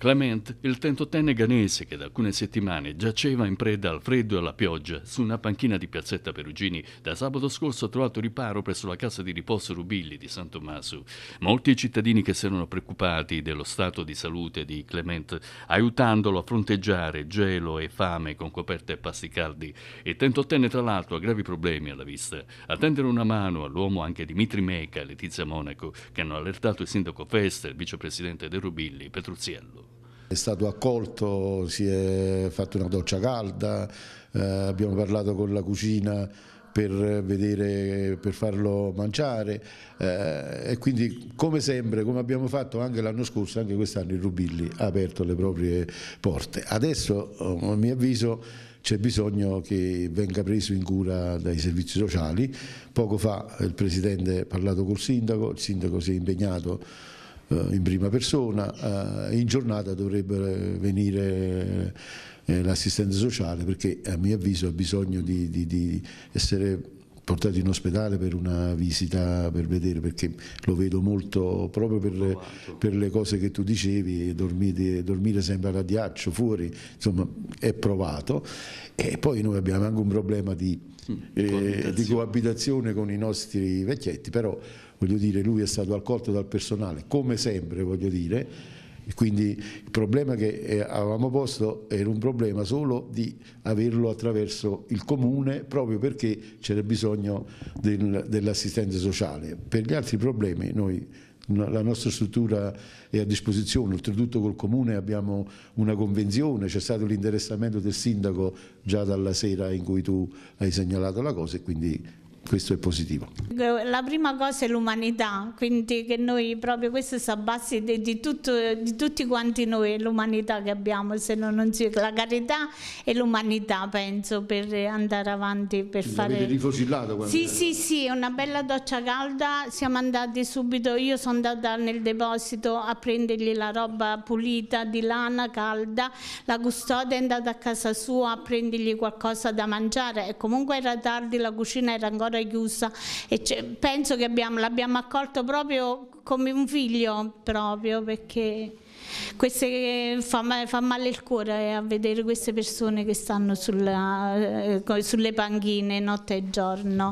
Clement, il tentottenne ganese che da alcune settimane giaceva in preda al freddo e alla pioggia su una panchina di piazzetta Perugini, da sabato scorso ha trovato riparo presso la casa di riposo Rubilli di San Tommaso. Molti cittadini che si erano preoccupati dello stato di salute di Clement, aiutandolo a fronteggiare gelo e fame con coperte e pasti caldi. Il tentottenne, tra l'altro, ha gravi problemi alla vista. A tendere una mano all'uomo anche Dimitri Meca e Letizia Monaco, che hanno allertato il sindaco Festa e il vicepresidente De Rubilli, Petruzziello. È stato accolto, si è fatta una doccia calda, eh, abbiamo parlato con la cucina per, vedere, per farlo mangiare eh, e quindi come sempre, come abbiamo fatto anche l'anno scorso, anche quest'anno il Rubilli ha aperto le proprie porte. Adesso, a mio avviso, c'è bisogno che venga preso in cura dai servizi sociali. Poco fa il Presidente ha parlato col Sindaco, il Sindaco si è impegnato eh, in prima persona, eh, in giornata dovrebbe venire eh, l'assistente sociale perché a mio avviso ha bisogno di, di, di essere portato in ospedale per una visita per vedere perché lo vedo molto proprio per, per le cose che tu dicevi dormite, dormire sempre a radiaccio fuori insomma è provato e poi noi abbiamo anche un problema mm, di, eh, coabitazione. di coabitazione con i nostri vecchietti però voglio dire lui è stato accolto dal personale come sempre voglio dire quindi il problema che eh, avevamo posto era un problema solo di averlo attraverso il comune proprio perché c'era bisogno del, dell'assistenza sociale. Per gli altri problemi noi la nostra struttura è a disposizione, oltretutto col Comune abbiamo una convenzione, c'è stato l'interessamento del sindaco già dalla sera in cui tu hai segnalato la cosa e quindi questo è positivo. La prima cosa è l'umanità, quindi che noi proprio questo è la di, di, tutto, di tutti quanti noi, l'umanità che abbiamo, se non, non si, la carità e l'umanità penso per andare avanti, per Mi fare... rifocillato quando... Sì, sì, sì, una bella doccia calda, siamo andati subito, io sono andata nel deposito a prendergli la roba pulita di lana calda, la custode è andata a casa sua a prendergli qualcosa da mangiare e comunque era tardi, la cucina era ancora Chiusa e penso che l'abbiamo accolto proprio come un figlio proprio perché queste, fa, male, fa, male il cuore a vedere queste persone che stanno sulla, eh, sulle panchine notte e giorno.